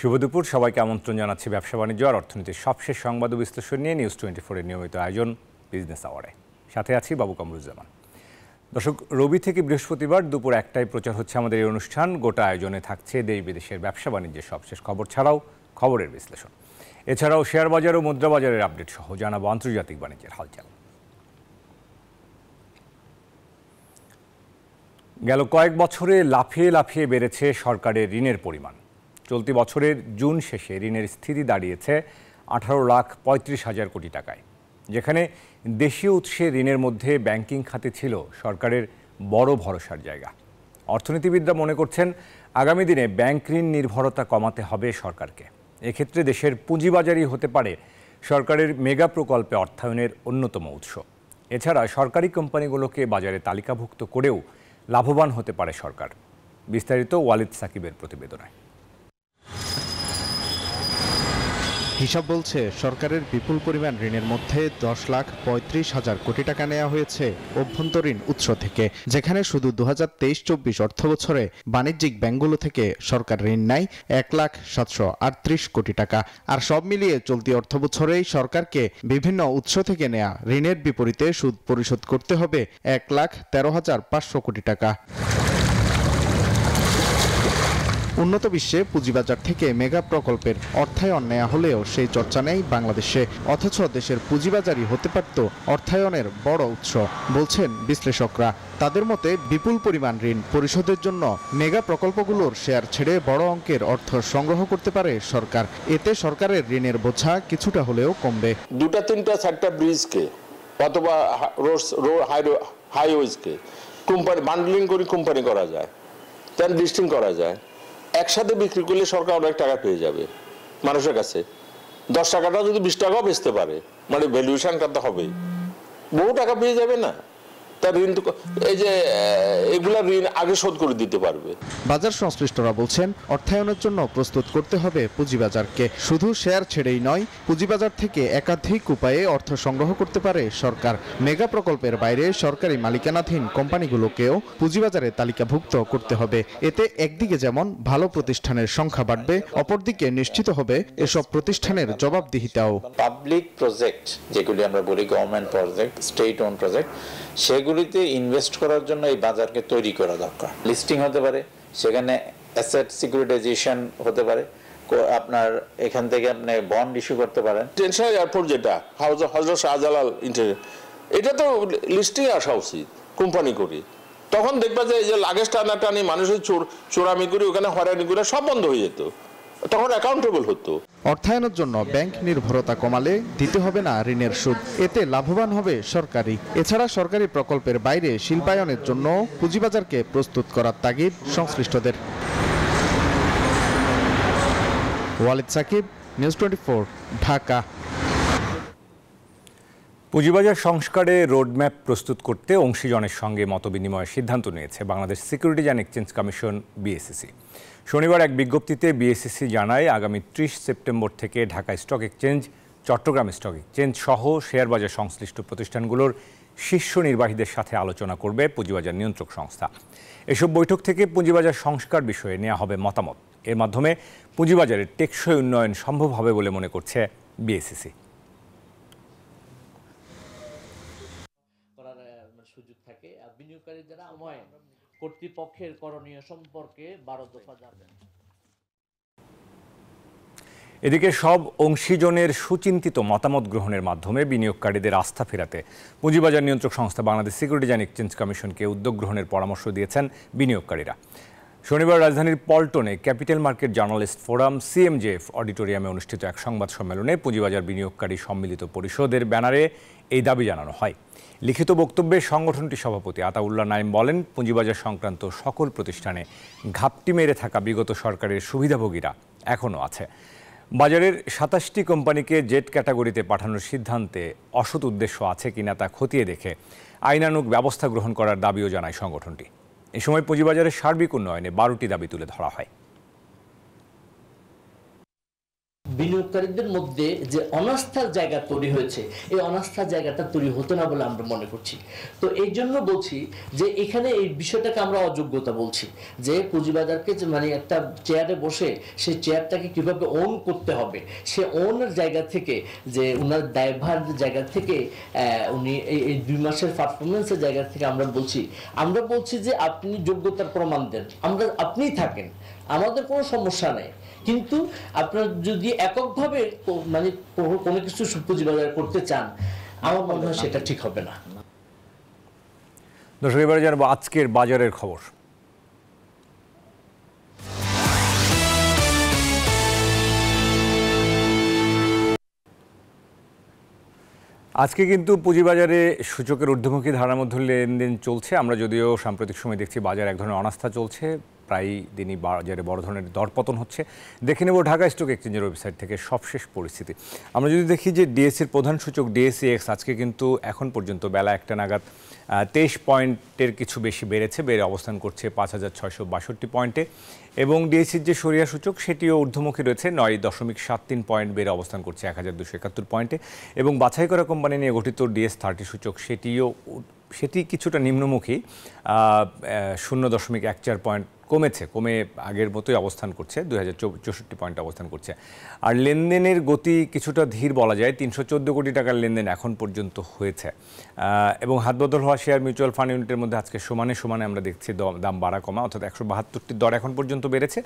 শুভ দুপুর সবাইকে আমন্ত্রণ জানাচ্ছি ব্যবসা বাণিজ্য আর অর্থনীতির সবশেষ সংবাদ বিশ্লেষণ নিয়ে নিউজ টোয়েন্টি ফোরের নিয়মিত আয়োজন বিজনেস আওয়ারে সাথে আছি বাবু কামরুজ্জামান দর্শক রবি থেকে বৃহস্পতিবার দুপুর একটাই প্রচার হচ্ছে আমাদের এই অনুষ্ঠান গোটা আয়োজনে থাকছে দেশ বিদেশের ব্যবসা বাণিজ্যের সবশেষ খবর ছাড়াও খবরের বিশ্লেষণ এছাড়াও শেয়ার বাজার ও মুদ্রা বাজারের আপডেট সহ জানাবো আন্তর্জাতিক বাণিজ্যের হালচাল গেল কয়েক বছরে লাফিয়ে লাফিয়ে বেড়েছে সরকারের ঋণের পরিমাণ চলতি বছরের জুন শেষে ঋণের স্থিতি দাঁড়িয়েছে আঠারো লাখ পঁয়ত্রিশ হাজার কোটি টাকায় যেখানে দেশীয় উৎসে ঋণের মধ্যে ব্যাংকিং খাতে ছিল সরকারের বড় ভরসার জায়গা অর্থনীতিবিদরা মনে করছেন আগামী দিনে ব্যাংক ঋণ নির্ভরতা কমাতে হবে সরকারকে এক্ষেত্রে দেশের পুঁজিবাজারই হতে পারে সরকারের মেগা প্রকল্পে অর্থায়নের অন্যতম উৎস এছাড়া সরকারি কোম্পানিগুলোকে বাজারে তালিকাভুক্ত করেও লাভবান হতে পারে সরকার বিস্তারিত ওয়ালিদ সাকিবের প্রতিবেদনায় হিসাব বলছে সরকারের বিপুল পরিমাণ ঋণের মধ্যে দশ লাখ পঁয়ত্রিশ হাজার কোটি টাকা নেওয়া হয়েছে অভ্যন্তরীণ উৎস থেকে যেখানে শুধু দু হাজার তেইশ চব্বিশ অর্থ বছরে বাণিজ্যিক ব্যাংকগুলো থেকে সরকার ঋণ নেয় এক লাখ সাতশো আটত্রিশ কোটি টাকা আর সব মিলিয়ে চলতি অর্থ বছরেই সরকারকে বিভিন্ন উৎস থেকে নেয়া ঋণের বিপরীতে সুদ পরিশোধ করতে হবে এক লাখ তেরো হাজার পাঁচশো কোটি টাকা উন্নত বিশ্বে পুঁজিবাজার থেকে মেগা প্রকল্পের অর্থায়ন নেওয়া হলেও সেই চর্চা নেই বাংলাদেশে অথচ দেশের পুঁজিবাজারই হতে পারত অর্থায়নের বড় উৎস বলছেন বিশ্লেষকরা তাদের মতে বিপুল পরিমাণ ঋণ পরিশোধের জন্য মেগা প্রকল্পগুলোর শেয়ার ছেড়ে বড় অঙ্কের অর্থ সংগ্রহ করতে পারে সরকার এতে সরকারের ঋণের বোঝা কিছুটা হলেও কমবে দুটা তিনটা চারটা ব্রিজকে অথবা হাইওয়েজকে কোম্পানি বান্ডলিং করে কোম্পানি করা যায় তার ডিস্টিং করা যায় একসাথে বিক্রি করলে সরকার অনেক টাকা পেয়ে যাবে মানুষের কাছে দশ টাকাটাও যদি বিশ টাকাও বেচতে পারে মানে ভ্যালুয়েশনটা তো হবে বহু টাকা পেয়ে যাবে না তার ঋণ এই যে এগুলা ঋণ আগে শোধ করে দিতে পারবে বাজার সংশ্লিষ্টরা বলছেন অর্থায়নের জন্য প্রস্তুত করতে হবে পুঁজিবাজারকে শুধু শেয়ার ছেড়েই নয় পুঁজিবাজার থেকে একাধিক উপায়ে অর্থ সংগ্রহ করতে পারে সরকার মেগা প্রকল্পের বাইরে সরকারি মালিকানাধীন কোম্পানিগুলোকেও পুঁজিবাজারে তালিকাভুক্ত করতে হবে এতে একদিকে যেমন ভালো প্রতিষ্ঠানের সংখ্যা বাড়বে অপরদিকে নিশ্চিত হবে এসব প্রতিষ্ঠানের জবাবদিহিতাও পাবলিক প্রজেক্ট যেগুলি আমরা বলি government project state own project সেগুলো সেগুলিতে ইনভেস্ট করার জন্য এই বাজারকে তৈরি করা দরকার লিস্টিং হতে পারে সেখানে অ্যাসেট সিকিউরিটাইজেশন হতে পারে আপনার এখান থেকে আপনি বন্ড ইস্যু করতে পারেন টেনশন এয়ারপোর্ট যেটা হাউজ হজরত শাহজালাল ইন্টার এটা তো লিস্টিং আসা উচিত কোম্পানি করি তখন দেখবা যে লাগেজ টানা টানি মানুষের চোরামি করি ওখানে হরানি করে সব বন্ধ হয়ে যেত তখন অ্যাকাউন্টেবল হতো অর্থায়নের জন্য ব্যাংক নির্ভরতা কমালে দিতে হবে না ঋণের সুদ এতে লাভবান হবে সরকারি এছাড়া সরকারি প্রকল্পের বাইরে শিল্পায়নের জন্য পুঁজিবাজারকে প্রস্তুত করার তাগিদ সংশ্লিষ্টদের ওয়ালিদ সাকিব নিউজ টোয়েন্টি ঢাকা পুঁজিবাজার সংস্কারে রোডম্যাপ প্রস্তুত করতে অংশীজনের সঙ্গে মতবিনিময়ের সিদ্ধান্ত নিয়েছে Bangladesh security and exchange commission BSEC শনিবার এক বিজ্ঞপ্তিতে বিএসসিসি জানায় আগামী ত্রিশ সেপ্টেম্বর থেকে Dhaka stock exchange Chattogram stock exchange সহ শেয়ার বাজার সংশ্লিষ্ট প্রতিষ্ঠানগুলোর শীর্ষ নির্বাহীদের সাথে আলোচনা করবে পুঁজিবাজার নিয়ন্ত্রক সংস্থা এসব বৈঠক থেকে পুঁজিবাজার সংস্কার বিষয়ে নেওয়া হবে মতামত এর মাধ্যমে পুঁজিবাজারের টেকসই উন্নয়ন সম্ভব হবে বলে মনে করছে বিএসসিসি বিনিয়োগকারীদের কর্তৃপক্ষের করণীয় সম্পর্কে বারো দফা এদিকে সব অংশীজনের সুচিন্তিত মতামত গ্রহণের মাধ্যমে বিনিয়োগকারীদের আস্থা ফেরাতে পুঁজিবাজার নিয়ন্ত্রক সংস্থা বাংলাদেশ সিকিউরিটিজ অ্যান্ড এক্সচেঞ্জ কমিশনকে উদ্যোগ গ্রহণের পরামর্শ দিয়েছেন বিনিয়োগকারীরা শনিবার রাজধানীর পল্টনে capital market journalist forum CMJF অডিটোরিয়ামে অনুষ্ঠিত এক সংবাদ সম্মেলনে পুঁজিবাজার বিনিয়োগকারী সম্মিলিত পরিষদের ব্যানারে এই দাবি জানানো হয় লিখিত বক্তব্যে সংগঠনটি সভাপতি আতাউল্লাহ নাইম বলেন পুঁজিবাজার সংক্রান্ত সকল প্রতিষ্ঠানে ঘাপটি মেরে থাকা বিগত সরকারের সুবিধাভোগীরা এখনও আছে বাজারের সাতাশটি কোম্পানিকে জেট ক্যাটাগরিতে পাঠানোর সিদ্ধান্তে অসৎ উদ্দেশ্য আছে কিনা তা খতিয়ে দেখে আইনানুগ ব্যবস্থা গ্রহণ করার দাবিও জানায় সংগঠনটি এ সময় পুঁজিবাজারের সার্বিক উন্নয়নে বারোটি দাবি তুলে ধরা হয় বিনিয়োগকারীদের মধ্যে যে অনাস্থার জায়গা তৈরি হয়েছে এই অনাস্থার জায়গাটা তৈরি হতো না বলে আমরা মনে করছি তো এই জন্য বলছি যে এখানে এই বিষয়টাকে আমরা অযোগ্যতা বলছি যে পুঁজিবাজারকে মানে একটা চেয়ারে বসে সে চেয়ারটাকে কিভাবে ওন করতে হবে সে ওনের জায়গা থেকে যে ওনার ড্রাইভার জায়গা থেকে উনি এই দুই মাসের পারফরমেন্সের জায়গা থেকে আমরা বলছি আমরা বলছি যে আপনি যোগ্যতার প্রমাণ দেন আমরা আপনিই থাকেন আমাদের কোনো সমস্যা নেই কিন্তু আপনার যদি এককভাবে মানে কোনো কিছু পুঁজি বাজার করতে চান আমার মনে হয় সেটা ঠিক হবে না দর্শক এবারে জানবো আজকের বাজারের খবর আজকে কিন্তু পুঁজিবাজারে সূচকের ঊর্ধ্বমুখী ধারার মধ্যে লেনদেন চলছে আমরা যদিও সাম্প্রতিক সময়ে দেখছি বাজার এক ধরনের অনাস্থা চলছে প্রায়ই দিনই বাজারে বড় ধরনের দরপতন হচ্ছে দেখে নেব ঢাকা স্টক এক্সচেঞ্জের ওয়েবসাইট থেকে সবশেষ পরিস্থিতি আমরা যদি দেখি যে ডিএসসির প্রধান সূচক এক্স আজকে কিন্তু এখন পর্যন্ত বেলা একটা নাগাদ তেইশ পয়েন্টের কিছু বেশি বেড়েছে বেড়ে অবস্থান করছে পাঁচ হাজার ছয়শো বাষট্টি পয়েন্টে এবং ডিএসসির যে সরিয়া সূচক সেটিও ঊর্ধ্বমুখী রয়েছে নয় দশমিক সাত তিন পয়েন্ট বেড়ে অবস্থান করছে এক হাজার দুশো একাত্তর পয়েন্টে এবং বাছাই করা কোম্পানি নিয়ে গঠিত ডিএস থার্টি সূচক সেটিও সেটি কিছুটা নিম্নমুখী শূন্য দশমিক এক চার পয়েন্ট কমেছে কমে আগের মতোই অবস্থান করছে দুই হাজার চৌষট্টি পয়েন্ট অবস্থান করছে আর লেনদেনের গতি কিছুটা ধীর বলা যায় তিনশো চোদ্দো কোটি টাকার লেনদেন এখন পর্যন্ত হয়েছে এবং হাতবদল হওয়া শেয়ার মিউচুয়াল ফান্ড ইউনিটের মধ্যে আজকে সমানে সমানে আমরা দেখছি দাম বাড়া কমা অর্থাৎ একশো বাহাত্তরটির দর এখন পর্যন্ত বেড়েছে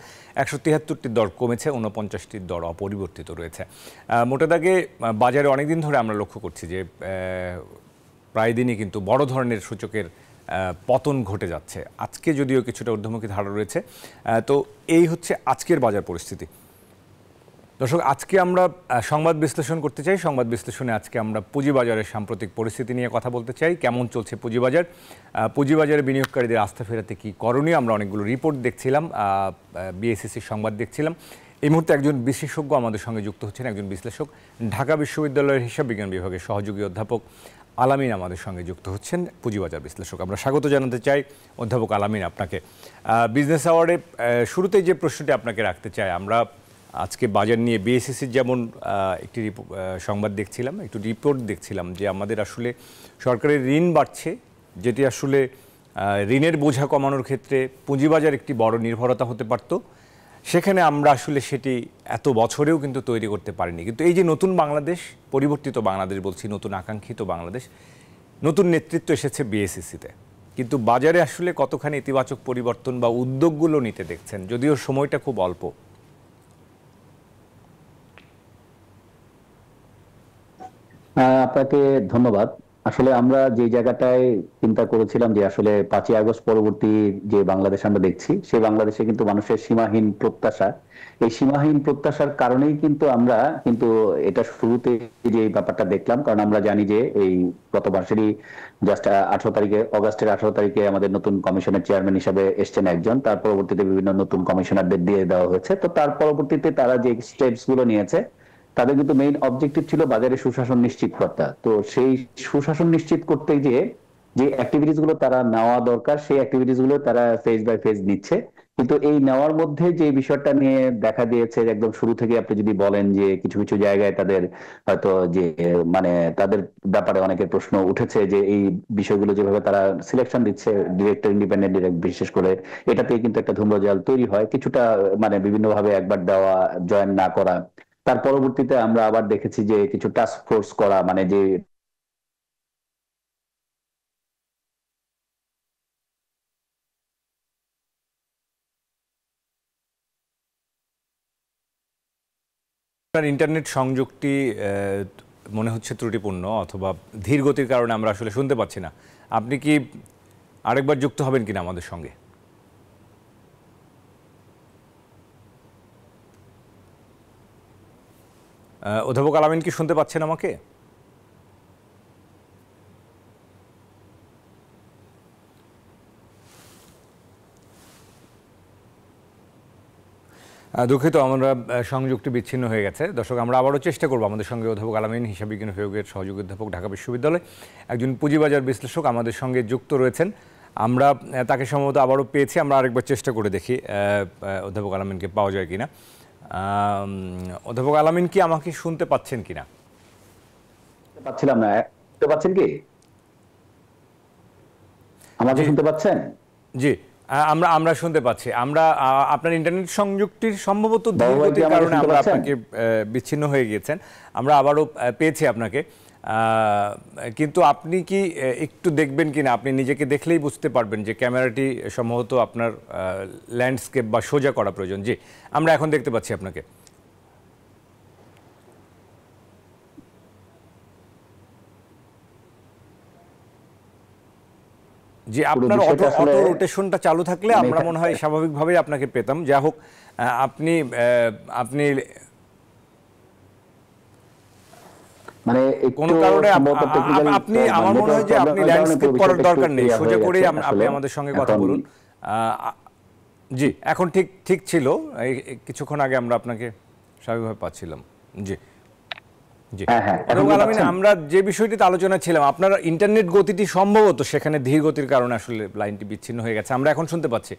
একশো তিয়াত্তরটির দর কমেছে ঊনপঞ্চাশটির দর অপরিবর্তিত রয়েছে মোটা দাগে বাজারে অনেকদিন ধরে আমরা লক্ষ্য করছি যে প্রায় দিনই কিন্তু বড় ধরনের সূচকের পতন ঘটে যাচ্ছে আজকে যদিও কিছুটা ঊর্ধ্বমুখী ধারা রয়েছে তো এই হচ্ছে আজকের বাজার পরিস্থিতি দর্শক আজকে আমরা সংবাদ বিশ্লেষণ করতে চাই সংবাদ বিশ্লেষণে আজকে আমরা পুঁজিবাজারের সাম্প্রতিক পরিস্থিতি নিয়ে কথা বলতে চাই কেমন চলছে পুঁজিবাজার পুঁজিবাজারে বিনিয়োগকারীদের আস্থা ফেরাতে কী করণীয় আমরা অনেকগুলো রিপোর্ট দেখছিলাম বিএসএসির সংবাদ দেখছিলাম এই মুহূর্তে একজন বিশেষজ্ঞ আমাদের সঙ্গে যুক্ত হচ্ছেন একজন বিশ্লেষক ঢাকা বিশ্ববিদ্যালয়ের হিসাব বিজ্ঞান বিভাগের সহযোগী অধ্যাপক আলামিন আমাদের সঙ্গে যুক্ত হচ্ছেন পুঁজিবাজার বিশ্লেষক আমরা স্বাগত জানাতে চাই অধ্যাপক আলামিন আপনাকে বিজনেস অ্যাওয়ার্ডে শুরুতে যে প্রশ্নটি আপনাকে রাখতে চাই আমরা আজকে বাজার নিয়ে বিএসএসির যেমন একটি সংবাদ দেখছিলাম একটু রিপোর্ট দেখছিলাম যে আমাদের আসলে সরকারের ঋণ বাড়ছে যেটি আসলে ঋণের বোঝা কমানোর ক্ষেত্রে পুঁজিবাজার একটি বড় নির্ভরতা হতে পারতো সেখানে আমরা আসলে সেটি এত বছরেও কিন্তু তৈরি করতে পারিনি কিন্তু এই যে নতুন বাংলাদেশ পরিবর্তিত বাংলাদেশ বলছি নতুন আকাঙ্ক্ষিত বাংলাদেশ নতুন নেতৃত্ব এসেছে বিএসিসিতে কিন্তু বাজারে আসলে কতখানি ইতিবাচক পরিবর্তন বা উদ্যোগগুলো নিতে দেখছেন যদিও সময়টা খুব অল্প আপনাকে ধন্যবাদ আসলে আমরা যে জায়গাটায় চিন্তা করেছিলাম যে আসলে পাঁচই আগস্ট পরবর্তী যে বাংলাদেশ আমরা দেখছি সেই বাংলাদেশে কিন্তু মানুষের সীমাহীন প্রত্যাশা এই সীমাহীন প্রত্যাশার কারণেই কিন্তু আমরা কিন্তু এটা শুরুতে যে ব্যাপারটা দেখলাম কারণ আমরা জানি যে এই গত মাসেরই জাস্ট আঠারো তারিখে অগাস্টের আঠারো তারিখে আমাদের নতুন কমিশনের চেয়ারম্যান হিসাবে এসছেন একজন তার পরবর্তীতে বিভিন্ন নতুন কমিশনারদের দিয়ে দেওয়া হয়েছে তো তার পরবর্তীতে তারা যে স্টেপস গুলো নিয়েছে তাদের কিন্তু মেইন অবজেক্টিভ ছিল বাজারে সুশাসন নিশ্চিত করতা তো সেই সুশাসন নিশ্চিত করতে গিয়ে যে অ্যাক্টিভিটিস গুলো তারা নেওয়া দরকার সেই অ্যাক্টিভিটিস গুলো তারা ফেজ বাই ফেজ নিচ্ছে কিন্তু এই নেওয়ার মধ্যে যে বিষয়টা নিয়ে দেখা দিয়েছে একদম শুরু থেকে আপনি যদি বলেন যে কিছু কিছু জায়গায় তাদের হয়তো যে মানে তাদের ব্যাপারে অনেকের প্রশ্ন উঠেছে যে এই বিষয়গুলো যেভাবে তারা সিলেকশন দিচ্ছে ডিরেক্টর ইন্ডিপেন্ডেন্ট ডিরেক্ট বিশেষ করে এটাতে কিন্তু একটা ধুম্রজাল তৈরি হয় কিছুটা মানে বিভিন্নভাবে একবার দেওয়া জয়েন না করা তার পরবর্তীতে আমরা আবার দেখেছি যে কিছু টাস্ক ফোর্স করা মানে যে আপনার ইন্টারনেট সংযোগটি মনে হচ্ছে ত্রুটিপূর্ণ অথবা ধীর গতির কারণে আমরা আসলে শুনতে পাচ্ছি না আপনি কি আরেকবার যুক্ত হবেন কিনা আমাদের সঙ্গে অধ্যাপক আলামিন কি শুনতে পাচ্ছেন আমাকে দুঃখিত আমরা সংযোগটি বিচ্ছিন্ন হয়ে গেছে দর্শক আমরা আবারও চেষ্টা করব আমাদের সঙ্গে অধ্যাপক আলামিন হিসাব বিজ্ঞান বিভাগের সহযোগী অধ্যাপক ঢাকা বিশ্ববিদ্যালয় একজন পুঁজিবাজার বিশ্লেষক আমাদের সঙ্গে যুক্ত রয়েছেন আমরা তাকে সম্ভবত আবারও পেয়েছি আমরা আরেকবার চেষ্টা করে দেখি অধ্যাপক আলামিনকে পাওয়া যায় কিনা অধ্যাপক আলামিন কি আমাকে শুনতে পাচ্ছেন কিনা পাচ্ছিলাম না শুনতে পাচ্ছেন কি আমাকে শুনতে পাচ্ছেন জি আমরা আমরা শুনতে পাচ্ছি আমরা আপনার ইন্টারনেট সংযুক্তির সম্ভবত কারণে আমরা আপনাকে বিচ্ছিন্ন হয়ে গিয়েছেন আমরা আবারও পেয়েছি আপনাকে কিন্তু আপনি কি একটু দেখবেন কি না আপনি নিজেকে দেখলেই বুঝতে পারবেন যে ক্যামেরাটি সম্ভবত আপনার ল্যান্ডস্কেপ বা সোজা করা প্রয়োজন জি আমরা এখন দেখতে পাচ্ছি আপনাকে যে আপনার অটো অটো রোটেশনটা চালু থাকলে আমরা মনে হয় স্বাভাবিকভাবেই আপনাকে পেতাম যা হোক আপনি আপনি মানে কারণে আপনি মানে আমার মনে হয় যে আপনি ল্যান্ডস্কেপ করার দরকার নেই সোজা করে আপনি আমাদের সঙ্গে কথা বলুন জি এখন ঠিক ঠিক ছিল কিছুক্ষণ আগে আমরা আপনাকে স্বাভাবিকভাবে পাচ্ছিলাম জি হ্যাঁ, হ্যাঁ, আমরা যে বিষয়টিতে আলোচনা ছিলাম আপনার ইন্টারনেট গতিটি সম্ভবত সেখানে ধীর গতির কারণে আসলে লাইনটি বিচ্ছিন্ন হয়ে গেছে আমরা এখন শুনতে পাচ্ছি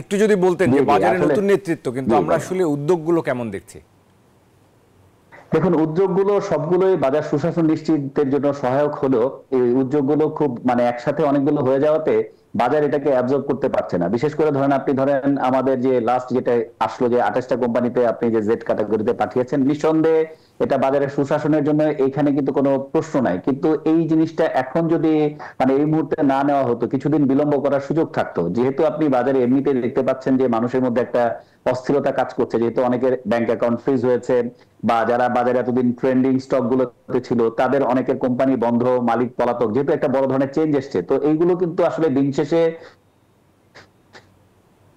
একটু যদি বলতেন যে বাজারে নতুন নেতৃত্ব কিন্তু আমরা আসলে উদ্যোগগুলো কেমন দেখছি দেখুন উদ্যোগগুলো সবগুলোই বাজার সুশাসন নিশ্চিতের জন্য সহায়ক হলো এই উদ্যোগগুলো খুব মানে একসাথে অনেকগুলো হয়ে যাওয়াতে বাজার এটাকে অ্যাবজর্ব করতে পারছে না বিশেষ করে ধরেন আপনি ধরেন আমাদের যে লাস্ট যেটা আসলো যে আঠাশটা কোম্পানিতে আপনি যে জেড ক্যাটাগরিতে পাঠিয়েছেন নিঃসন্দেহে এটা বাজারের সুশাসনের জন্য এখানে কিন্তু কোনো প্রশ্ন নাই কিন্তু এই জিনিসটা এখন যদি মানে এই মুহূর্তে না নেওয়া হতো কিছুদিন বিলম্ব করার সুযোগ থাকতো যেহেতু আপনি বাজারে এমনিতে দেখতে পাচ্ছেন যে মানুষের মধ্যে একটা অস্থিরতা কাজ করছে যেহেতু অনেকের ব্যাংক অ্যাকাউন্ট ফ্রিজ হয়েছে বা যারা বাজারে এতদিন ট্রেন্ডিং স্টক গুলোতে ছিল তাদের অনেকের কোম্পানি বন্ধ মালিক পলাতক যেহেতু একটা বড় ধরনের চেঞ্জ এসছে তো এইগুলো কিন্তু আসলে দিন শেষে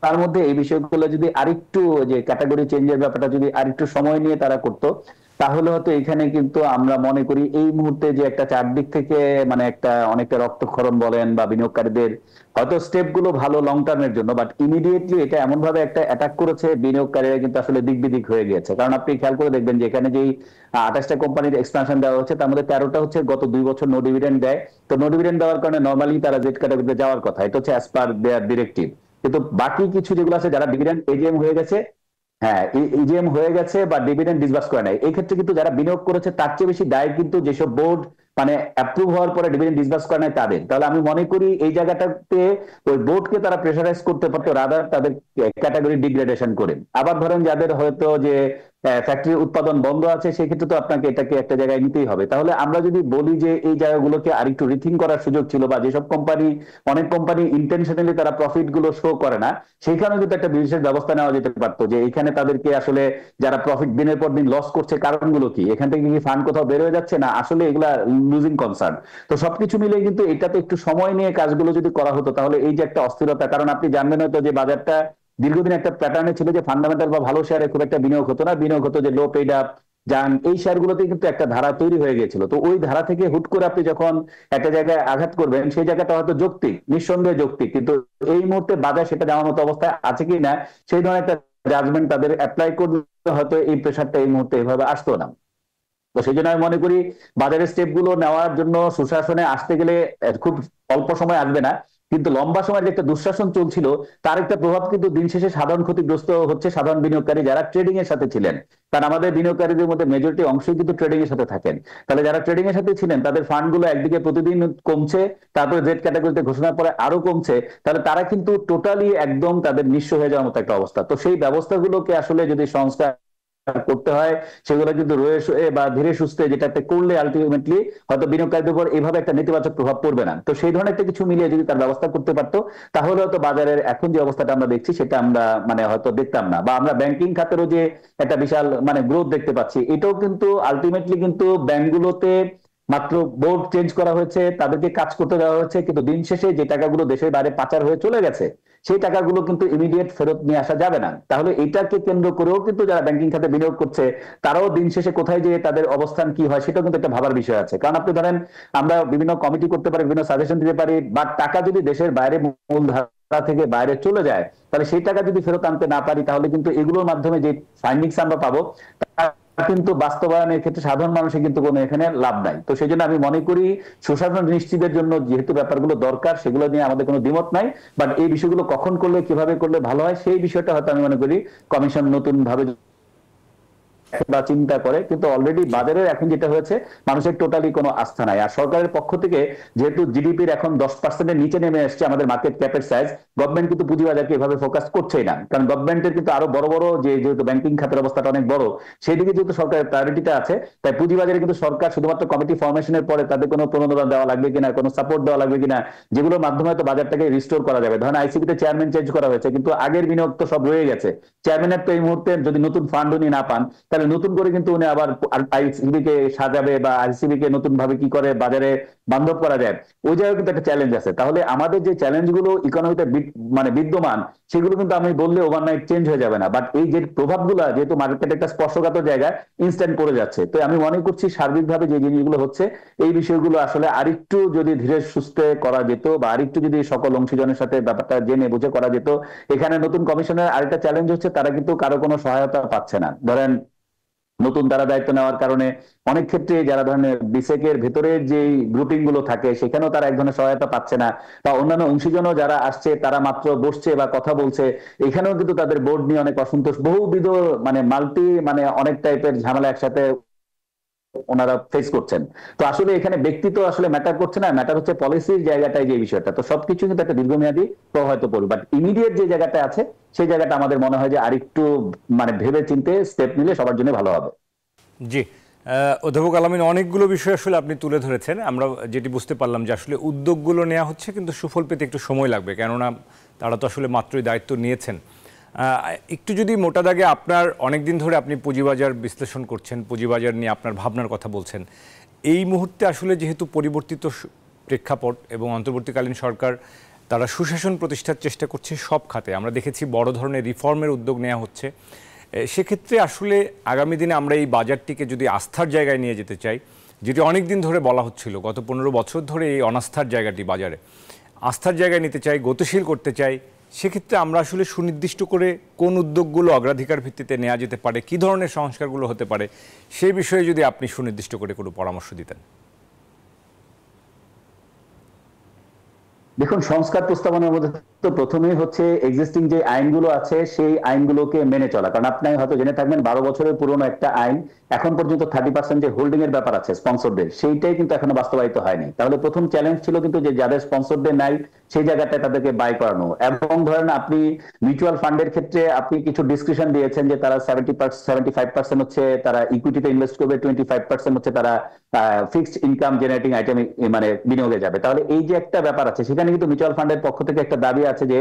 তার মধ্যে এই বিষয়গুলো যদি আরেকটু যে ক্যাটাগরি চেঞ্জের ব্যাপারটা যদি আরেকটু সময় নিয়ে তারা করতো তাহলে হয়তো এখানে কিন্তু আমরা মনে করি এই মুহূর্তে যে একটা চারদিক থেকে মানে একটা অনেকটা রক্তক্ষরণ বলেন বা বিনিয়োগকারীদের হয়তো স্টেপ গুলো ভালো লং টার্মের জন্য বাট ইমিডিয়েটলি এটা এমন ভাবে একটা অ্যাটাক করেছে বিনিয়োগকারীরা কিন্তু আসলে দিকবিদিক হয়ে গেছে কারণ আপনি খেয়াল করে দেখবেন যে এখানে যেই আঠাশটা কোম্পানির এক্সপানশন দেওয়া হচ্ছে তার মধ্যে তেরোটা হচ্ছে গত দুই বছর নো ডিভিডেন্ড দেয় তো নো ডিভিডেন্ড দেওয়ার কারণে নর্মালি তারা জেট ক্যাটাগরিতে যাওয়ার কথা এটা হচ্ছে অ্যাজ পার দেয়ার ডিরেক্টিভ কিন্তু বাকি কিছু যেগুলো আছে যারা ডিভিডেন্ড এজিএম হয়ে গেছে হ্যাঁ ইজিএম হয়ে গেছে বা ডিভিডেন্ড ডিসবার্স করে নাই এই ক্ষেত্রে কিন্তু যারা বিনিয়োগ করেছে তার চেয়ে বেশি দায় কিন্তু যেসব বোর্ড মানে অ্যাপ্রুভ হওয়ার পরে ডিভিডেন্ড ডিসবার্স করে নাই তাদের তাহলে আমি মনে করি এই জায়গাটাতে ওই বোর্ডকে তারা প্রেশারাইজ করতে পারতো রাদার তাদের ক্যাটাগরি ডিগ্রেডেশন করে আবার ধরেন যাদের হয়তো যে ফ্যাক্টরি উৎপাদন বন্ধ আছে সেক্ষেত্রে তো আপনাকে এটাকে একটা জায়গায় নিতেই হবে তাহলে আমরা যদি বলি যে এই জায়গাগুলোকে আরেকটু রিথিং করার সুযোগ ছিল বা যেসব কোম্পানি অনেক কোম্পানি ইন্টেনশনালি তারা প্রফিট গুলো শো করে না সেখানে কিন্তু একটা বিশেষ ব্যবস্থা নেওয়া যেতে পারতো যে এখানে তাদেরকে আসলে যারা প্রফিট দিনের পর দিন লস করছে কারণগুলো কি এখান থেকে কি ফান্ড কোথাও বের হয়ে যাচ্ছে না আসলে এগুলা লুজিং কনসার্ন তো সবকিছু মিলে কিন্তু এটাতে একটু সময় নিয়ে কাজগুলো যদি করা হতো তাহলে এই যে একটা অস্থিরতা কারণ আপনি জানবেন হয়তো যে বাজারটা দীর্ঘদিন একটা প্যাটার্নে ছিল যে ফান্ডামেন্টাল বা ভালো শেয়ারে খুব একটা বিনিয়োগ হতো না বিনিয়োগ হতো যে লো পেড আপ যান এই শেয়ারগুলোতে কিন্তু একটা ধারা তৈরি হয়ে গেছিল তো ওই ধারা থেকে হুট করে আপনি যখন একটা জায়গায় আঘাত করবেন সেই জায়গাটা হয়তো যৌক্তিক নিঃসন্দেহে যৌক্তিক কিন্তু এই মুহূর্তে বাজার সেটা যাওয়ার মতো অবস্থায় আছে কি না সেই ধরনের একটা জাজমেন্ট তাদের অ্যাপ্লাই করলে হয়তো এই প্রেশারটা এই মুহূর্তে এভাবে আসতো না তো সেই জন্য আমি মনে করি বাজারের স্টেপ গুলো নেওয়ার জন্য সুশাসনে আসতে গেলে খুব অল্প সময় আসবে না কিন্তু লম্বা সময় যে একটা দুঃশাসন চলছিল তার একটা প্রভাব কিন্তু দিন শেষে সাধারণ ক্ষতিগ্রস্ত হচ্ছে সাধারণ বিনিয়োগকারী যারা ট্রেডিং এর সাথে ছিলেন কারণ আমাদের বিনিয়োগকারীদের মধ্যে মেজরিটি অংশই কিন্তু ট্রেডিং এর সাথে থাকেন তাহলে যারা ট্রেডিং এর সাথে ছিলেন তাদের ফান্ডগুলো একদিকে প্রতিদিন কমছে তারপরে রেড ক্যাটাগরিতে ঘোষণা পরে আরো কমছে তাহলে তারা কিন্তু টোটালি একদম তাদের নিঃস্ব হয়ে যাওয়ার মতো একটা অবস্থা তো সেই ব্যবস্থাগুলোকে আসলে যদি সংস্কার করতে হয় সেগুলো কিন্তু রয়ে বা ধীরে সুস্থে যেটাতে করলে আলটিমেটলি হয়তো বিনিয়োগকারীদের উপর এভাবে একটা নেতিবাচক প্রভাব পড়বে না তো সেই ধরনের একটা কিছু মিলিয়ে যদি তার ব্যবস্থা করতে পারতো তাহলে হয়তো বাজারের এখন যে অবস্থাটা আমরা দেখছি সেটা আমরা মানে হয়তো দেখতাম না বা আমরা ব্যাংকিং খাতেরও যে একটা বিশাল মানে গ্রোথ দেখতে পাচ্ছি এটাও কিন্তু আলটিমেটলি কিন্তু ব্যাংকগুলোতে মাত্র বোর্ড চেঞ্জ করা হয়েছে তাদেরকে কাজ করতে দেওয়া হয়েছে কিন্তু দিন শেষে যে টাকাগুলো দেশের বাইরে পাচার হয়ে চলে গেছে সেই টাকাগুলো কিন্তু ইমিডিয়েট ফেরত নিয়ে আসা যাবে না তাহলে এটাকে কেন্দ্র করেও কিন্তু যারা ব্যাংকিং খাতে বিনিয়োগ করছে তারাও দিন শেষে কোথায় যেয়ে তাদের অবস্থান কি হয় সেটাও কিন্তু একটা ভাবার বিষয় আছে কারণ আপনি ধরেন আমরা বিভিন্ন কমিটি করতে পারি বিভিন্ন সাজেশন দিতে পারি বা টাকা যদি দেশের বাইরে মূলধারা থেকে বাইরে চলে যায় তাহলে সেই টাকা যদি ফেরত আনতে না পারি তাহলে কিন্তু এগুলোর মাধ্যমে যে ফাইন্ডিংস আমরা পাবো কিন্তু বাস্তবায়নের ক্ষেত্রে সাধারণ মানুষের কিন্তু কোনো এখানে লাভ নাই তো সেই জন্য আমি মনে করি সুশাসন নিশ্চিতের জন্য যেহেতু ব্যাপারগুলো দরকার সেগুলো নিয়ে আমাদের কোনো দ্বিমত নাই বাট এই বিষয়গুলো কখন করলে কিভাবে করলে ভালো হয় সেই বিষয়টা হয়তো আমি মনে করি কমিশন নতুন ভাবে বা চিন্তা করে কিন্তু অলরেডি বাজারের এখন যেটা হয়েছে মানুষের টোটালি কোনো আস্থা নাই আর সরকারের পক্ষ থেকে যেহেতু জিডিপির এখন দশ পার্সেন্টের নিচে নেমে এসছে আমাদের মার্কেট ক্যাপের সাইজ গভর্নমেন্ট কিন্তু পুঁজিবাজারকে এভাবে ফোকাস করছেই না কারণ গভর্নমেন্টের কিন্তু আরো বড় বড় যে যেহেতু ব্যাংকিং খাতের অবস্থাটা অনেক বড় সেই দিকে যেহেতু সরকারের প্রায়োরিটিটা আছে তাই পুঁজিবাজারে কিন্তু সরকার শুধুমাত্র কমিটি ফর্মেশনের পরে তাদের কোনো প্রণোদন দেওয়া লাগবে কিনা কোনো সাপোর্ট দেওয়া লাগবে কিনা যেগুলোর মাধ্যমে তো বাজারটাকে রিস্টোর করা যাবে ধরেন আইসিবিতে চেয়ারম্যান চেঞ্জ করা হয়েছে কিন্তু আগের বিনিয়োগ তো সব রয়ে গেছে চেয়ারম্যানের তো এই মুহূর্তে যদি নতুন ফান্ড উনি না পান তাহলে নতুন করে কিন্তু উনি আবার আইসিবি কে সাজাবে বা আইসিবি কে নতুন ভাবে কি করে বাজারে বান্ধব করা যায় ওই জায়গায় কিন্তু একটা চ্যালেঞ্জ আছে তাহলে আমাদের যে চ্যালেঞ্জ গুলো ইকোনমিতে মানে বিদ্যমান সেগুলো কিন্তু আমি বললে ওভারনাইট চেঞ্জ হয়ে যাবে না বাট এই যে প্রভাব প্রভাবগুলো যেহেতু মার্কেটে একটা স্পর্শকাতর জায়গায় ইনস্ট্যান্ট পড়ে যাচ্ছে তো আমি মনে করছি সার্বিকভাবে যে জিনিসগুলো হচ্ছে এই বিষয়গুলো আসলে আরেকটু যদি ধীরে সুস্থে করা যেত বা আরেকটু যদি সকল অংশীজনের সাথে ব্যাপারটা জেনে বুঝে করা যেত এখানে নতুন কমিশনের আরেকটা চ্যালেঞ্জ হচ্ছে তারা কিন্তু কারো কোনো সহায়তা পাচ্ছে না ধরেন নতুন তারা দায়িত্ব নেওয়ার কারণে অনেক ক্ষেত্রে যারা ধরনের বিসেকের ভেতরে যে গ্রুপিং গুলো থাকে সেখানেও তারা এক ধরনের সহায়তা পাচ্ছে না বা অন্যান্য অংশীজনও যারা আসছে তারা মাত্র বসছে বা কথা বলছে এখানেও কিন্তু তাদের বোর্ড নিয়ে অনেক অসন্তোষ বহুবিধ মানে মাল্টি মানে অনেক টাইপের ঝামেলা একসাথে ওনারা ফেস করছেন তো আসলে এখানে ব্যক্তি তো আসলে ম্যাটার করছে না ম্যাটার হচ্ছে পলিসির জায়গাটায় যে বিষয়টা তো সবকিছু কিন্তু একটা দীর্ঘমেয়াদী প্রভাবিত পড়বে বাট ইমিডিয়েট যে জায়গাটা আছে সেই জায়গাটা আমাদের মনে হয় যে আরেকটু মানে ভেবে চিনতে স্টেপ নিলে সবার জন্য ভালো হবে জি অধ্যাপক আলামিন অনেকগুলো বিষয় আসলে আপনি তুলে ধরেছেন আমরা যেটি বুঝতে পারলাম যে আসলে উদ্যোগগুলো নেওয়া হচ্ছে কিন্তু সুফল পেতে একটু সময় লাগবে কেননা তারা তো আসলে মাত্রই দায়িত্ব নিয়েছেন একটু যদি মোটা দাগে আপনার অনেক দিন ধরে আপনি পুঁজিবাজার বিশ্লেষণ করছেন পুঁজিবাজার নিয়ে আপনার ভাবনার কথা বলছেন এই মুহূর্তে আসলে যেহেতু পরিবর্তিত প্রেক্ষাপট এবং অন্তর্বর্তীকালীন সরকার তারা সুশাসন প্রতিষ্ঠার চেষ্টা করছে সব খাতে আমরা দেখেছি বড় ধরনের রিফর্মের উদ্যোগ নেওয়া হচ্ছে সেক্ষেত্রে আসলে আগামী দিনে আমরা এই বাজারটিকে যদি আস্থার জায়গায় নিয়ে যেতে চাই যেটি অনেক দিন ধরে বলা হচ্ছিল গত পনেরো বছর ধরে এই অনাস্থার জায়গাটি বাজারে আস্থার জায়গায় নিতে চাই গতিশীল করতে চাই সেক্ষেত্রে আমরা আসলে সুনির্দিষ্ট করে কোন উদ্যোগগুলো অগ্রাধিকার ভিত্তিতে নেওয়া যেতে পারে কি ধরনের সংস্কারগুলো হতে পারে সেই বিষয়ে যদি আপনি সুনির্দিষ্ট করে কোনো পরামর্শ দিতেন দেখুন সংস্কার প্রস্তাবনার মধ্যে তো প্রথমেই হচ্ছে এক্সিস্টিং যে আইনগুলো আছে সেই আইনগুলোকে মেনে চলা কারণ আপনি হয়তো জেনে থাকবেন বারো বছরের পুরনো একটা আইন এখন পর্যন্ত থার্টি পার্সেন্ট যে হোল্ডিং এর ব্যাপার আছে স্পন্সরদের সেইটাই কিন্তু এখনো বাস্তবায়িত হয়নি তাহলে প্রথম চ্যালেঞ্জ ছিল কিন্তু যে যাদের স্পন্সরদের নাই সেই জায়গাটায় তাদেরকে বাই করানো এবং ধরেন আপনি মিউচুয়াল ফান্ডের ক্ষেত্রে আপনি কিছু ডিসক্রিপশন দিয়েছেন যে তারা সেভেন্টি সেভেন্টি ফাইভ পার্সেন্ট হচ্ছে তারা ইকুইটিতে ইনভেস্ট করবে টোয়েন্টি ফাইভ পার্সেন্ট হচ্ছে তারা ফিক্সড ইনকাম জেনারেটিং আইটেম মানে বিনিয়োগে যাবে তাহলে এই যে একটা ব্যাপার আছে সেখানে কিন্তু মিউচুয়াল ফান্ডের পক্ষ থেকে একটা দাবি আছে যে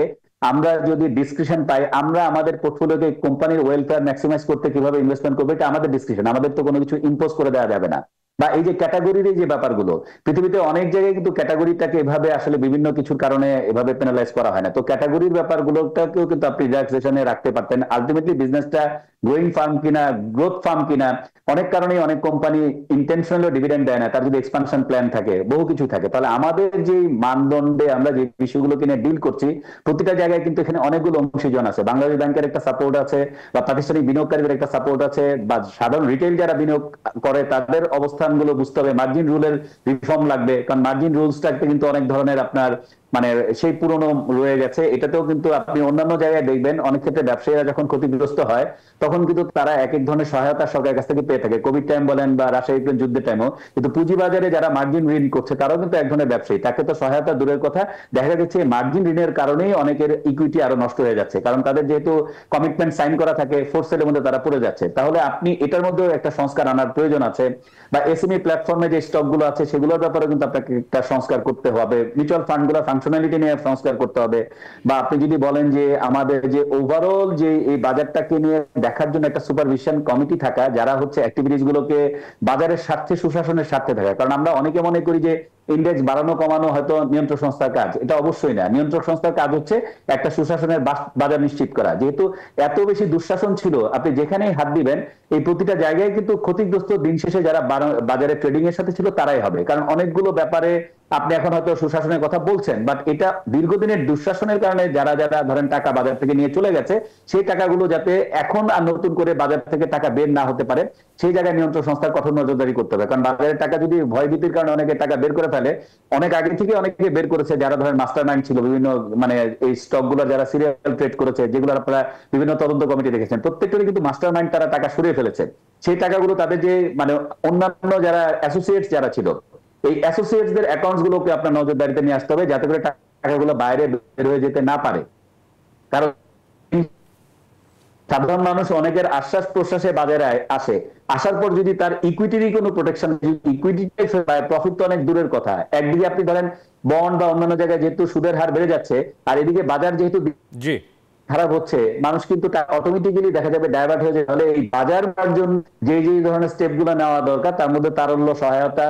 আমরা যদি ডিসক্রিপশন পাই আমরা আমাদের পোর্টফোলিওকে কোম্পানির ওয়েলফেয়ার ম্যাক্সিমাইজ করতে কিভাবে ইনভেস্টমেন্ট করবে এটা আমাদের ডিসক্রিপশন আমাদের তো কোনো কিছু ইম্পোজ করে দেওয়া যাবে না বা এই যে ক্যাটাগরির এই যে ব্যাপারগুলো পৃথিবীতে অনেক জায়গায় কিন্তু ক্যাটাগরিটাকে এভাবে আসলে বিভিন্ন কিছুর কারণে এভাবে পেনালাইজ করা হয় না তো ক্যাটাগরির ব্যাপারগুলোটাকেও কিন্তু আপনি রিল্যাক্সেশনে রাখতে পারতেন আলটিমেটলি বিজনেসটা গ্রোয়িং ফার্ম কিনা গ্রোথ ফার্ম কিনা অনেক কারণেই অনেক কোম্পানি ইন্টেনশনাল ডিভিডেন্ড দেয় না তার যদি এক্সপানশন প্ল্যান থাকে বহু কিছু থাকে তাহলে আমাদের যে মানদণ্ডে আমরা যে বিষয়গুলো কিনে ডিল করছি প্রতিটা জায়গায় কিন্তু এখানে অনেকগুলো অংশীজন আছে বাংলাদেশ ব্যাংকের একটা সাপোর্ট আছে বা প্রাতিষ্ঠানিক বিনিয়োগকারীদের একটা সাপোর্ট আছে বা সাধারণ রিটেল যারা বিনিয়োগ করে তাদের অবস্থা অবস্থানগুলো বুঝতে হবে মার্জিন রুলের রিফর্ম লাগবে কারণ মার্জিন রুলসটাকে কিন্তু অনেক ধরনের আপনার মানে সেই পুরনো রয়ে গেছে এটাতেও কিন্তু আপনি অন্যান্য জায়গায় দেখবেন অনেক ক্ষেত্রে ব্যবসায়ীরা যখন ক্ষতিগ্রস্ত হয় তখন কিন্তু তারা এক এক ধরনের সহায়তা সরকারের কাছ থেকে পেয়ে থাকে কোভিড টাইম বলেন বা রাশিয়া ইউক্রেন যুদ্ধের টাইমও কিন্তু পুঁজিবাজারে যারা মার্জিন ঋণ করছে তারাও কিন্তু এক ধরনের ব্যবসায়ী তাকে তো সহায়তা দূরের কথা দেখা যাচ্ছে মার্জিন ঋণের কারণেই অনেকের ইকুইটি আরো নষ্ট হয়ে যাচ্ছে কারণ তাদের যেহেতু কমিটমেন্ট সাইন করা থাকে ফোর্সেলের মধ্যে তারা পড়ে যাচ্ছে তাহলে আপনি এটার মধ্যেও একটা সংস্কার আনার প্রয়োজন আছে বা e এসএমই প্ল্যাটফর্মে যে স্টকগুলো আছে সেগুলোর ব্যাপারে কিন্তু আপনাকে একটা সংস্কার করতে হবে মিউচুয়াল ফান্ডগুলো ফাংশনালিটি নিয়ে সংস্কার করতে হবে বা আপনি যদি বলেন যে আমাদের যে ওভারঅল যে এই বাজারটাকে নিয়ে দেখার জন্য একটা সুপারভিশন কমিটি থাকা যারা হচ্ছে অ্যাক্টিভিটিস গুলোকে বাজারের স্বার্থে সুশাসনের স্বার্থে থাকা কারণ আমরা অনেকে মনে করি যে ইন্ডেক্স বাড়ানো কমানো হয়তো নিয়ন্ত্রক সংস্থার কাজ এটা অবশ্যই না নিয়ন্ত্রক সংস্থার কাজ হচ্ছে একটা সুশাসনের বাজার নিশ্চিত করা যেহেতু এত বেশি দুঃশাসন ছিল আপনি যেখানেই হাত দিবেন এই প্রতিটা জায়গায় কিন্তু ক্ষতিগ্রস্ত দিন শেষে যারা বাজারে ট্রেডিং এর সাথে ছিল তারাই হবে কারণ অনেকগুলো ব্যাপারে আপনি এখন হয়তো সুশাসনের কথা বলছেন বাট এটা দীর্ঘদিনের দুঃশাসনের কারণে যারা যারা ধরেন টাকা বাজার থেকে নিয়ে চলে গেছে সেই টাকাগুলো যাতে এখন আর নতুন করে বাজার থেকে টাকা বের না হতে পারে সেই জায়গায় নিয়ন্ত্রণ সংস্থার কঠোর নজরদারি করতে হবে কারণ বাজারের টাকা যদি ভয়ভীতির কারণে অনেকে টাকা বের করে ফেলে অনেক আগে থেকে অনেকে বের করেছে যারা ধরেন মাস্টার মাইন্ড ছিল বিভিন্ন মানে এই স্টক গুলো যারা সিরিয়াল ট্রেড করেছে যেগুলো আপনারা বিভিন্ন তদন্ত কমিটি দেখেছেন প্রত্যেকটা কিন্তু মাস্টার মাইন্ড তারা টাকা সরিয়ে ফেলেছে সেই টাকাগুলো তাদের যে মানে অন্যান্য যারা অ্যাসোসিয়েট যারা ছিল এই অ্যাসোসিয়েটসদের অ্যাকাউন্টস গুলোকে আপনার নজরদারিতে নিয়ে আসতে হবে যাতে করে টাকাগুলো বাইরে বের হয়ে যেতে না পারে কারণ সাধারণ মানুষ অনেকের আশ্বাস প্রশ্বাসে বাজারে আসে আসার পর যদি তার ইকুইটিরই কোনো প্রোটেকশন ইকুইটি প্রফিট তো অনেক দূরের কথা একদিকে আপনি ধরেন বন্ড বা অন্যান্য জায়গায় যেহেতু সুদের হার বেড়ে যাচ্ছে আর এদিকে বাজার যেহেতু জি খারাপ হচ্ছে মানুষ কিন্তু অটোমেটিক্যালি দেখা যাবে ডাইভার্ট হয়ে যায় তাহলে এই বাজার করার যে যে ধরনের স্টেপগুলো নেওয়া দরকার তার মধ্যে তারল্য সহায়তা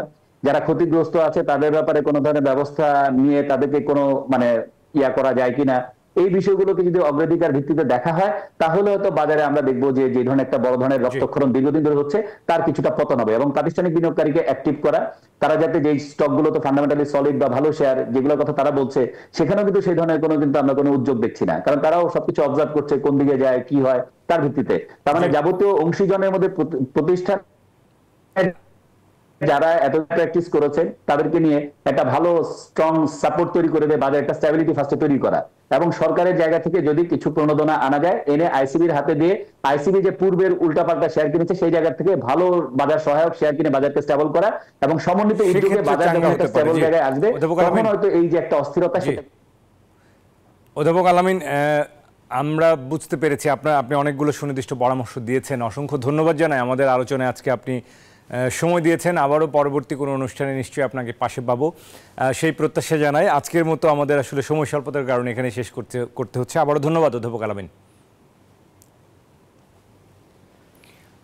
যারা ক্ষতিগ্রস্ত আছে তাদের ব্যাপারে কোনো ধরনের ব্যবস্থা নিয়ে তাদেরকে কোনো মানে ইয়া করা যায় কিনা এই বিষয়গুলোকে যদি অগ্রাধিকার ভিত্তিতে দেখা হয় তাহলে হয়তো বাজারে আমরা দেখবো যে যে ধরনের একটা বড় ধরনের রক্তক্ষরণ দীর্ঘদিন ধরে হচ্ছে তার কিছুটা পতন হবে এবং প্রাতিষ্ঠানিক বিনিয়োগকারীকে অ্যাক্টিভ করা তারা যাতে যে স্টকগুলো তো ফান্ডামেন্টালি সলিড বা ভালো শেয়ার যেগুলোর কথা তারা বলছে সেখানেও কিন্তু সেই ধরনের কোনো কিন্তু আমরা কোনো উদ্যোগ দেখছি না কারণ তারাও সবকিছু অবজার্ভ করছে কোন দিকে যায় কি হয় তার ভিত্তিতে তার মানে যাবতীয় অংশীজনের মধ্যে প্রতিষ্ঠান যারা এত প্র্যাকটিস করেছেন তাদেরকে নিয়ে একটা ভালো স্ট্রং সাপোর্ট তৈরি করে দেয় বাজারে একটা স্ট্যাবিলিটি ফার্স্টে তৈরি করা এবং সরকারের জায়গা থেকে যদি কিছু প্রণোদনা আনা যায় এনে আইসিবির হাতে দিয়ে আইসিবি যে পূর্বের উল্টাপাল্টা শেয়ার কিনেছে সেই জায়গা থেকে ভালো বাজার সহায়ক শেয়ার কিনে বাজারকে স্টেবল করা এবং সমন্বিত উদ্যোগে বাজার একটা স্টেবল জায়গায় আসবে তখন হয়তো এই যে একটা অস্থিরতা সেটা অধ্যাপক আলামিন আমরা বুঝতে পেরেছি আপনার আপনি অনেকগুলো সুনির্দিষ্ট পরামর্শ দিয়েছেন অসংখ্য ধন্যবাদ জানাই আমাদের আলোচনায় আজকে আপনি সময় দিয়েছেন আবারও পরবর্তী কোনো অনুষ্ঠানে নিশ্চয়ই আপনাকে পাশে পাবো সেই প্রত্যাশা জানাই আজকের মতো আমাদের আসলে সময় স্বল্পতার কারণে এখানে শেষ করতে করতে হচ্ছে আবারও ধন্যবাদ অধ্যাপক আলামিন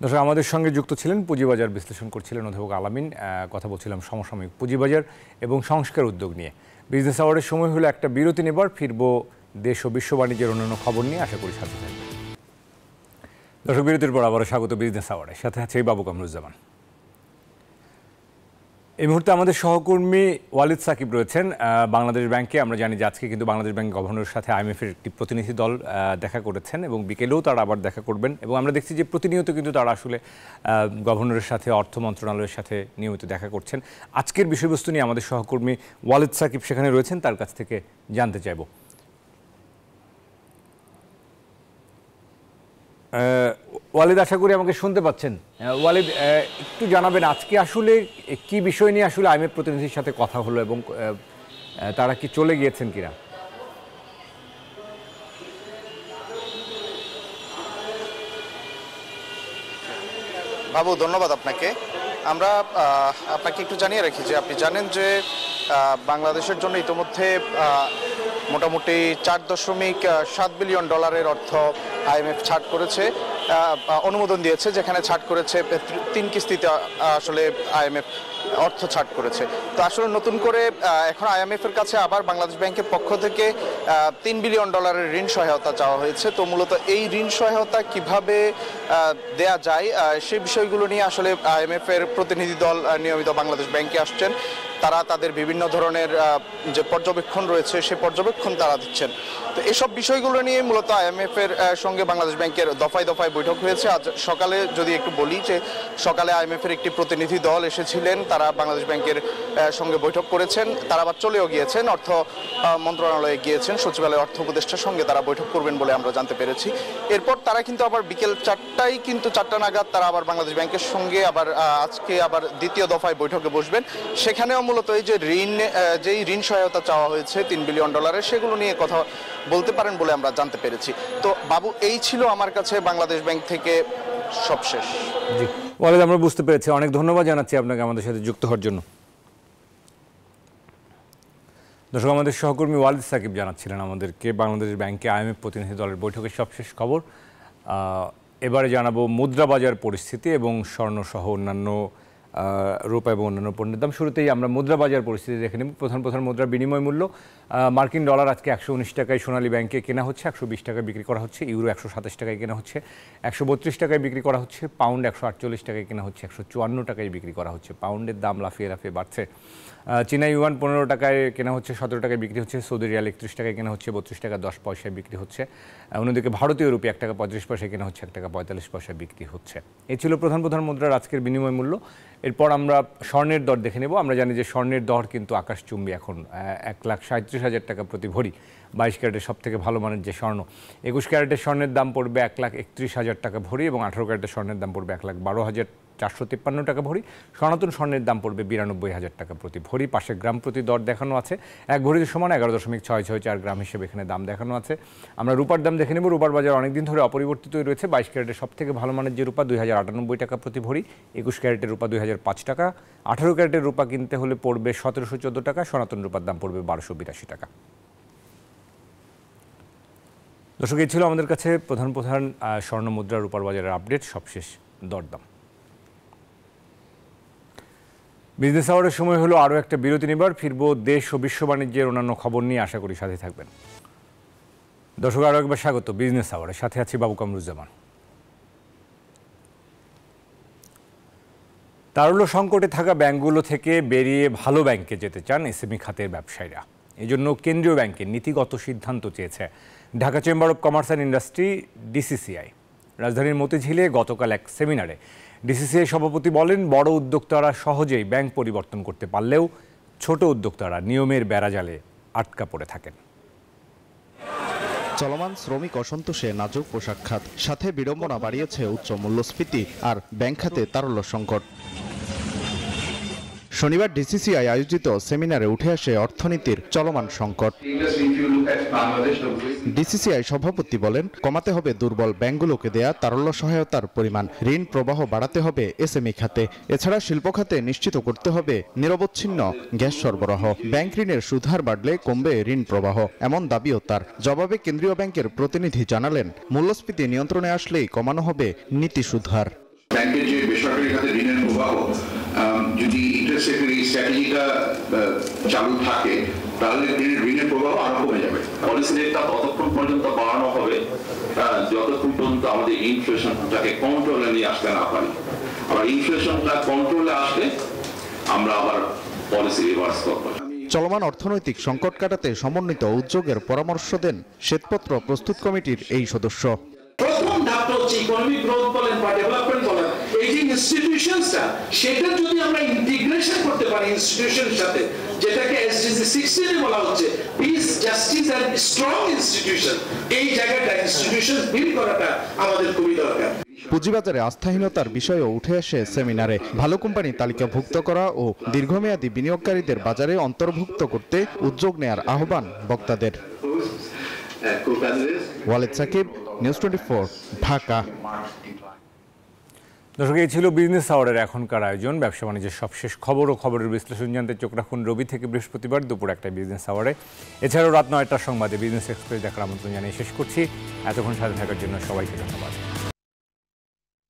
দর্শক আমাদের সঙ্গে যুক্ত ছিলেন পুঁজিবাজার বিশ্লেষণ করছিলেন অধ্যাপক আলামিন কথা বলছিলাম সমসাময়িক পুঁজিবাজার এবং সংস্কার উদ্যোগ নিয়ে বিজনেস আওয়ারের সময় হলো একটা বিরতি নেবার ফিরব দেশ ও বিশ্ব বাণিজ্যের অন্যান্য খবর নিয়ে আশা করি সাথে থাকবেন দর্শক বিরতির পর আবারও স্বাগত বিজনেস আওয়ারে সাথে আছে বাবু কামরুজ্জামান এই মুহূর্তে আমাদের সহকর্মী ওয়ালিদ সাকিব রয়েছেন বাংলাদেশ ব্যাংকে আমরা জানি যে আজকে কিন্তু বাংলাদেশ ব্যাংক গভর্নরের সাথে আইএমএফের একটি প্রতিনিধি দল দেখা করেছেন এবং বিকেলেও তারা আবার দেখা করবেন এবং আমরা দেখছি যে প্রতিনিয়ত কিন্তু তারা আসলে গভর্নরের সাথে অর্থ মন্ত্রণালয়ের সাথে নিয়মিত দেখা করছেন আজকের বিষয়বস্তু নিয়ে আমাদের সহকর্মী ওয়ালিদ সাকিব সেখানে রয়েছেন তার কাছ থেকে জানতে চাইব ওয়ালিদ আশা করি আমাকে শুনতে পাচ্ছেন হ্যাঁ, ওয়ালিদ একটু জানাবেন আজকে আসলে কি বিষয় নিয়ে আসলে আইমের প্রতিনিধির সাথে কথা হলো এবং তারা কি চলে গিয়েছেন কিনা বাবু ধন্যবাদ আপনাকে আমরা আপনাকে একটু জানিয়ে রাখি যে আপনি জানেন যে বাংলাদেশের জন্য ইতিমধ্যে মোটামুটি চার দশমিক সাত বিলিয়ন ডলারের অর্থ আইএমএফ ছাড় করেছে অনুমোদন দিয়েছে যেখানে ছাট করেছে তিন কিস্তিতে আসলে আইএমএফ অর্থ ছাট করেছে তো আসলে নতুন করে এখন আইএমএফ এর কাছে আবার বাংলাদেশ ব্যাংকের পক্ষ থেকে তিন বিলিয়ন ডলারের ঋণ সহায়তা চাওয়া হয়েছে তো মূলত এই ঋণ সহায়তা কিভাবে দেয়া যায় সেই বিষয়গুলো নিয়ে আসলে আইএমএফ এর প্রতিনিধি দল নিয়মিত বাংলাদেশ ব্যাংকে আসছেন তারা তাদের বিভিন্ন ধরনের যে পর্যবেক্ষণ রয়েছে সে পর্যবেক্ষণ তারা দিচ্ছেন তো এসব বিষয়গুলো নিয়ে মূলত আইএমএফ এর সঙ্গে বাংলাদেশ ব্যাংকের দফায় দফায় বৈঠক হয়েছে আজ সকালে যদি একটু বলি যে সকালে আইএমএফ এর একটি প্রতিনিধি দল এসেছিলেন তারা বাংলাদেশ ব্যাংকের সঙ্গে বৈঠক করেছেন তারা আবার চলেও গিয়েছেন অর্থ মন্ত্রণালয়ে গিয়েছেন সচিবালয়ের অর্থ উপদেষ্টার সঙ্গে তারা বৈঠক করবেন বলে আমরা জানতে পেরেছি এরপর তারা কিন্তু আবার বিকেল চারটায় কিন্তু চারটা নাগাদ তারা আবার বাংলাদেশ ব্যাংকের সঙ্গে আবার আজকে আবার দ্বিতীয় দফায় বৈঠকে বসবেন সেখানেও মূলত এই যে ঋণ যেই ঋণ সহায়তা চাওয়া হয়েছে তিন বিলিয়ন ডলারের সেগুলো নিয়ে কথা বলতে পারেন বলে আমরা জানতে পেরেছি তো বাবু এই ছিল আমার কাছে বাংলাদেশ ব্যাংক থেকে সবশেষ জি ওয়ালেদ আমরা বুঝতে পেরেছি অনেক ধন্যবাদ জানাচ্ছি আপনাকে আমাদের সাথে যুক্ত হওয়ার জন্য দর্শক আমাদের সহকর্মী ওয়ালিদ সাকিব জানাচ্ছিলেন আমাদেরকে বাংলাদেশ ব্যাংকে আইএমএফ প্রতিনিধি দলের বৈঠকের সবশেষ খবর এবারে জানাবো মুদ্রা বাজার পরিস্থিতি এবং স্বর্ণসহ অন্যান্য রূপা এবং অন্যান্য পণ্যের দাম শুরুতেই আমরা মুদ্রা বাজার পরিস্থিতি দেখে নেব প্রধান প্রধান মুদ্রা বিনিময় মূল্য মার্কিন ডলার আজকে একশো উনিশ টাকায় সোনালী ব্যাংকে কেনা হচ্ছে একশো বিশ টাকায় বিক্রি করা হচ্ছে ইউরো একশো সাতাশ টাকায় কেনা হচ্ছে একশো বত্রিশ টাকায় বিক্রি করা হচ্ছে পাউন্ড একশো আটচল্লিশ টাকায় কেনা হচ্ছে একশো চুয়ান্ন টাকায় বিক্রি করা হচ্ছে পাউন্ডের দাম লাফিয়ে লাফিয়ে বাড়ছে চীনা ইউয়ান পনেরো টাকায় কেনা হচ্ছে সতেরো টাকায় বিক্রি হচ্ছে সৌদি রিয়াল একত্রিশ টাকায় কেনা হচ্ছে বত্রিশ টাকা দশ পয়সায় বিক্রি হচ্ছে অন্যদিকে ভারতীয় রুপি এক টাকা পঁয়ত্রিশ পয়সায় কেনা হচ্ছে এক টাকা পঁয়তাল্লিশ পয়সায় বিক্রি হচ্ছে এ ছিল প্রধান প্রধান মুদ্রার আজকের বিনিময় মূল্য এরপর আমরা স্বর্ণের দর দেখে নেব আমরা জানি যে স্বর্ণের দর কিন্তু আকাশচুম্বী এখন এক লাখ সাঁত্রিশ হাজার টাকা প্রতি ভরি বাইশ ক্যারেটের সব থেকে ভালো মানের যে স্বর্ণ একুশ ক্যারেটের স্বর্ণের দাম পড়বে এক লাখ একত্রিশ হাজার টাকা ভরি এবং আঠারো ক্যারেটের স্বর্ণের দাম পড়বে এক লাখ বারো হাজার চারশো তিপ্পান্ন টাকা ভরি সনাতন স্বর্ণের দাম পড়বে বিরানব্বই হাজার টাকা প্রতি ভরি পাশে গ্রাম প্রতি দর দেখানো আছে এক ভরির সমান এগারো দশমিক ছয় ছয় চার গ্রাম হিসেবে এখানে দাম দেখানো আছে আমরা রূপার দাম দেখে নেব রূপার বাজার অনেকদিন ধরে অপরিবর্তিতই রয়েছে বাইশ ক্যারেটের সবথেকে ভালো মানের যে রূপা দুই হাজার আটানব্বই টাকা প্রতি ভরি একুশ ক্যারেটের রূপা দুই হাজার পাঁচ টাকা আঠারো ক্যারেটের রূপা কিনতে হলে পড়বে সতেরোশো চোদ্দো টাকা সনাতন রূপার দাম পড়বে বারোশো বিরাশি টাকা দর্শক এই ছিল আমাদের কাছে প্রধান প্রধান স্বর্ণ মুদ্রা রূপার বাজারের আপডেট সবশেষ দরদাম বিজনেস আওয়ারের সময় হলো আরও একটা বিরতি নেবার ফিরবো দেশ ও বিশ্ব বাণিজ্যের অন্যান্য খবর নিয়ে আশা করি সাথে থাকবেন দর্শক আরও একবার স্বাগত বিজনেস আওয়ারের সাথে আছি বাবু কামরুজ্জামান তারল্য সংকটে থাকা ব্যাংকগুলো থেকে বেরিয়ে ভালো ব্যাংকে যেতে চান এসএমই খাতের ব্যবসায়ীরা এজন্য কেন্দ্রীয় ব্যাংকের নীতিগত সিদ্ধান্ত চেয়েছে Dhaka chamber of commerce and industry DCCI রাজধানীর মতিঝিলে গতকাল এক সেমিনারে ডিসিসিএ সভাপতি বলেন বড় উদ্যোক্তারা সহজেই ব্যাংক পরিবর্তন করতে পারলেও ছোট উদ্যোক্তারা নিয়মের বেড়াজালে আটকা পড়ে থাকেন চলমান শ্রমিক অসন্তোষে নাজুক পোশাক খাত সাথে বিড়ম্বনা বাড়িয়েছে উচ্চ মূল্যস্ফীতি আর ব্যাংক খাতে তারল্য সংকট শনিবার ডিসিসিআই আয়োজিত সেমিনারে উঠে আসে অর্থনীতির চলমান সংকট ডিসিসিআই সভাপতি বলেন কমাতে হবে দুর্বল ব্যাংকগুলোকে দেয়া তারল্য সহায়তার পরিমাণ ঋণ প্রবাহ বাড়াতে হবে এসএমই খাতে এছাড়া শিল্প খাতে নিশ্চিত করতে হবে নিরবচ্ছিন্ন গ্যাস সরবরাহ ব্যাংক ঋণের সুধার বাড়লে কমবে ঋণ প্রবাহ এমন দাবিও তার জবাবে কেন্দ্রীয় ব্যাংকের প্রতিনিধি জানালেন মূল্যস্ফীতি নিয়ন্ত্রণে আসলেই কমানো হবে নীতি সুধার ব্যাংকের যে স্ট্র্যাটেজিটা চালু থাকে তাহলে ঋণের প্রভাব আরো কমে যাবে পলিসি রেটটা ততক্ষণ পর্যন্ত বাড়ানো হবে যতক্ষণ পর্যন্ত আমাদের ইনফ্লেশনটাকে কন্ট্রোলে নিয়ে আসতে না পারি আবার ইনফ্লেশনটা কন্ট্রোলে আসলে আমরা আবার পলিসি রিভার্স করবো চলমান অর্থনৈতিক সংকট কাটাতে সমন্বিত উদ্যোগের পরামর্শ দেন শ্বেতপত্র প্রস্তুত কমিটির এই সদস্য প্রথম ধাপ হচ্ছে ইকোনমিক গ্রোথ বলেন বা ডেভেলপ ইনস্টিটিউশনসটা সেটা যদি আমরা ইন্টিগ্রেশন করতে পারি ইনস্টিটিউশনের সাথে যেটাকে এসডিজি সিক্সটিনে বলা হচ্ছে peace justice and strong institution এই জায়গাটা ইনস্টিটিউশন বিল করাটা আমাদের খুবই দরকার পুঁজিবাজারে আস্থাহীনতার বিষয়ও উঠে আসে সেমিনারে ভালো কোম্পানি তালিকাভুক্ত করা ও দীর্ঘমেয়াদী বিনিয়োগকারীদের বাজারে অন্তর্ভুক্ত করতে উদ্যোগ নেয়ার আহ্বান বক্তাদের uh, Waled Sakib news twenty Dhaka দর্শক এই ছিল বিজনেস আওয়ারের এখনকার আয়োজন ব্যবসা বাণিজ্যের সবশেষ খবর ও খবরের বিশ্লেষণ জানতে চোখ রাখুন রবি থেকে বৃহস্পতিবার দুপুর একটা বিজনেস আওয়ারে এছাড়াও রাত নয়টার সংবাদে বিজনেস এক্সপ্রেস দেখার আমন্ত্রণ জানিয়ে শেষ করছি এতক্ষণ সাথে থাকার জন্য সবাইকে ধন্যবাদ